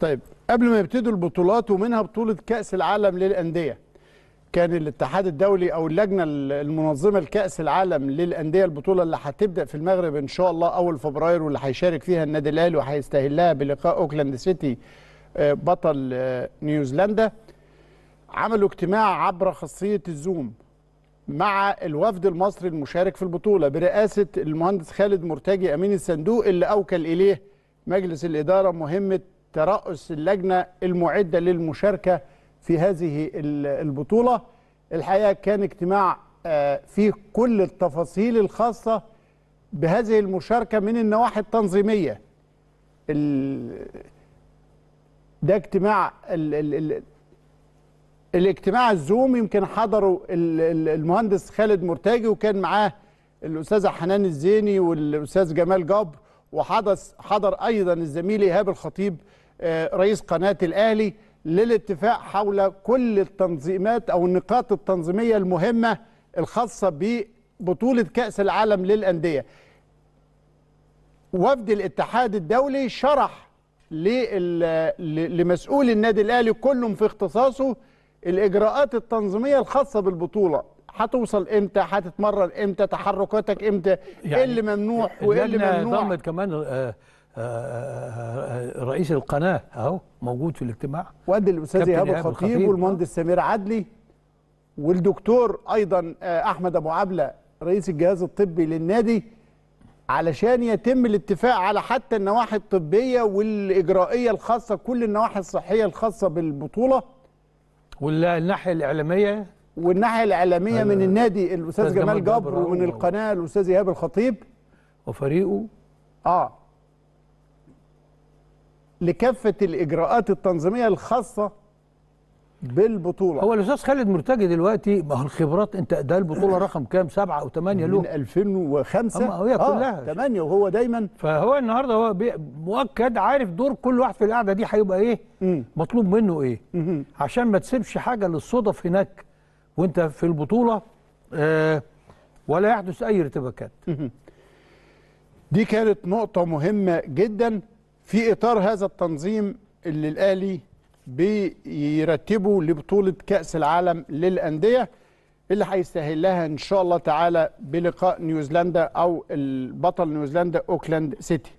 طيب قبل ما يبتدوا البطولات ومنها بطولة كأس العالم للأندية كان الاتحاد الدولي أو اللجنة المنظمة لكأس العالم للأندية البطولة اللي هتبدأ في المغرب إن شاء الله أول فبراير واللي هيشارك فيها النادي الأهلي وهيستهلها بلقاء أوكلاند سيتي آه، بطل آه، نيوزيلندا عملوا اجتماع عبر خاصية الزوم مع الوفد المصري المشارك في البطولة برئاسة المهندس خالد مرتجي أمين الصندوق اللي أوكل إليه مجلس الإدارة مهمة ترأس اللجنة المعدة للمشاركة في هذه البطولة الحقيقة كان اجتماع آه، فيه كل التفاصيل الخاصة بهذه المشاركة من النواحي التنظيمية ده اجتماع الاجتماع الزوم يمكن حضره المهندس خالد مرتاجي وكان معاه الاستاذه حنان الزيني والاستاذ جمال جبر وحضر حضر ايضا الزميل ايهاب الخطيب آه، رئيس قناة الأهلي للاتفاق حول كل التنظيمات أو النقاط التنظيمية المهمة الخاصة ببطولة كأس العالم للأندية وفد الاتحاد الدولي شرح لمسؤول النادي الأهلي كلهم في اختصاصه الإجراءات التنظيمية الخاصة بالبطولة هتوصل امتى هتتمرن امتى تحركاتك امتى إيه يعني ايه اللي ممنوع وايه اللي ممنوع ضمت كمان آه آه، آه، آه، رئيس القناه اهو موجود في الاجتماع وقد الاستاذ ايهاب الخطيب والمهندس سمير عدلي والدكتور ايضا احمد ابو عبله رئيس الجهاز الطبي للنادي علشان يتم الاتفاق على حتى النواحي الطبيه والاجرائيه الخاصه كل النواحي الصحيه الخاصه بالبطوله والناحيه الاعلاميه والناحيه الاعلاميه من النادي الاستاذ جمال جبر ومن القناه الاستاذ ايهاب الخطيب وفريقه اه لكافه الاجراءات التنظيميه الخاصه بالبطوله هو الاستاذ خالد مرتجي دلوقتي ما هو الخبرات انت ده البطوله رقم كام سبعة او ثمانية له من 2005 اما هي آه، كلها آه وهو دايما فهو النهارده هو مؤكد عارف دور كل واحد في القعده دي هيبقى ايه مطلوب منه ايه عشان ما تسيبش حاجه للصدف هناك وانت في البطوله آه ولا يحدث اي ارتباكات دي كانت نقطه مهمه جدا في إطار هذا التنظيم اللي الأهلي بيرتبه لبطولة كأس العالم للأندية اللي هيستهلها لها إن شاء الله تعالى بلقاء نيوزيلندا أو البطل نيوزيلندا أوكلاند سيتي